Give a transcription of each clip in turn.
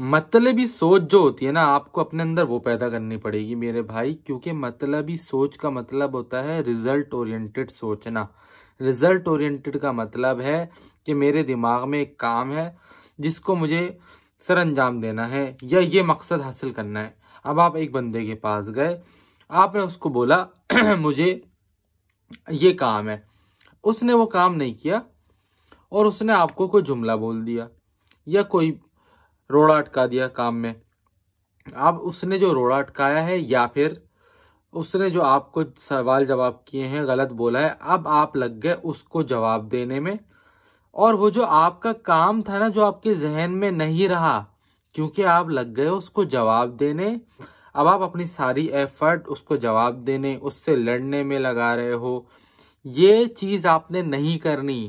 मतलबी सोच जो होती है ना आपको अपने अंदर वो पैदा करनी पड़ेगी मेरे भाई क्योंकि मतलबी सोच का मतलब होता है रिजल्ट ओरिएंटेड सोचना रिजल्ट ओरिएंटेड का मतलब है कि मेरे दिमाग में एक काम है जिसको मुझे सर अंजाम देना है या ये मकसद हासिल करना है अब आप एक बंदे के पास गए आपने उसको बोला मुझे ये काम है उसने वो काम नहीं किया और उसने आपको कोई जुमला बोल दिया या कोई रोड़ा अटका दिया काम में अब उसने जो रोड़ा अटकाया है या फिर उसने जो आपको सवाल जवाब किए हैं गलत बोला है अब आप लग गए उसको जवाब देने में और वो जो आपका काम था ना जो आपके जहन में नहीं रहा क्योंकि आप लग गए उसको जवाब देने अब आप अपनी सारी एफर्ट उसको जवाब देने उससे लड़ने में लगा रहे हो ये चीज़ आपने नहीं करनी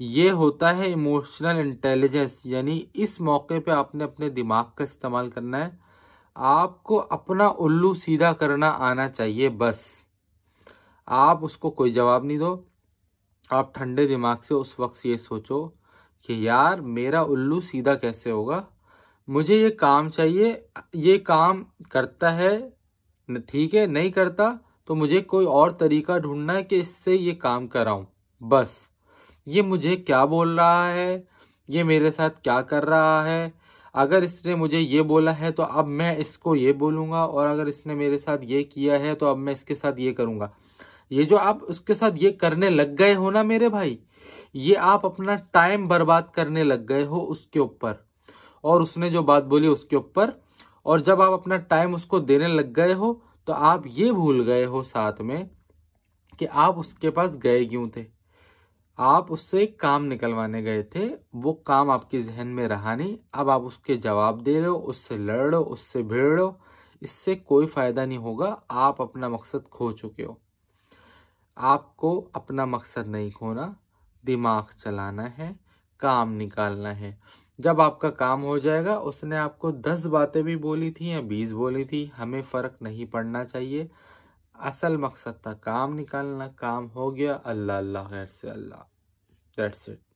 ये होता है इमोशनल इंटेलिजेंस यानी इस मौके पे आपने अपने दिमाग का इस्तेमाल करना है आपको अपना उल्लू सीधा करना आना चाहिए बस आप उसको कोई जवाब नहीं दो आप ठंडे दिमाग से उस वक्त ये सोचो कि यार मेरा उल्लू सीधा कैसे होगा मुझे ये काम चाहिए ये काम करता है ठीक है नहीं करता तो मुझे कोई और तरीका ढूंढना है कि इससे ये काम कराऊं बस ये मुझे क्या बोल रहा है ये मेरे साथ क्या कर रहा है अगर इसने मुझे ये बोला है तो अब मैं इसको ये बोलूँगा और अगर इसने मेरे साथ ये किया है तो अब मैं इसके साथ ये करूँगा ये जो आप उसके साथ ये करने लग गए हो ना मेरे भाई ये आप अपना टाइम बर्बाद करने लग गए हो उसके ऊपर और उसने जो बात बोली उसके ऊपर और जब आप अपना टाइम उसको देने लग गए हो तो आप ये भूल गए हो साथ में कि आप उसके पास गए क्यों थे आप उससे एक काम निकलवाने गए थे वो काम आपके जहन में रहा नहीं अब आप उसके जवाब दे रहे हो उससे लड़ रहे हो उससे भिड़ रहे हो इससे कोई फायदा नहीं होगा आप अपना मकसद खो चुके हो आपको अपना मकसद नहीं खोना दिमाग चलाना है काम निकालना है जब आपका काम हो जाएगा उसने आपको दस बातें भी बोली थी या बीस बोली थी हमें फ़र्क नहीं पड़ना चाहिए असल मकसद था काम निकालना काम हो गया अल्लाह अल्लाह खैर से अल्लाह दैट्स इट